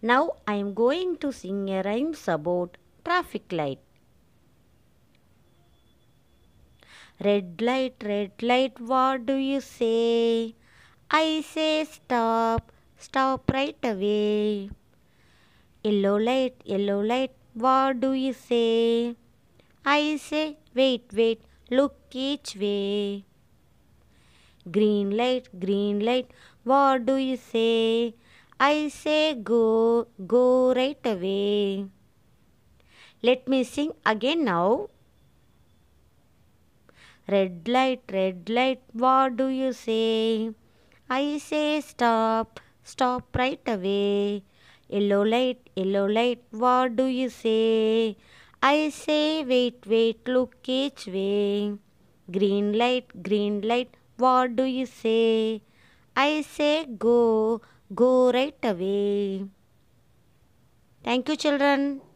Now I am going to sing a rhyme about traffic light. Red light, red light, what do you say? I say stop, stop right away. Yellow light, yellow light, what do you say? I say wait, wait, look each way. Green light, green light, what do you say? I say go, go right away. Let me sing again now. Red light, red light, what do you say? I say stop, stop right away. Yellow light, yellow light, what do you say? I say wait, wait, look each way. Green light, green light, what do you say? I say go, go right away. Thank you, children.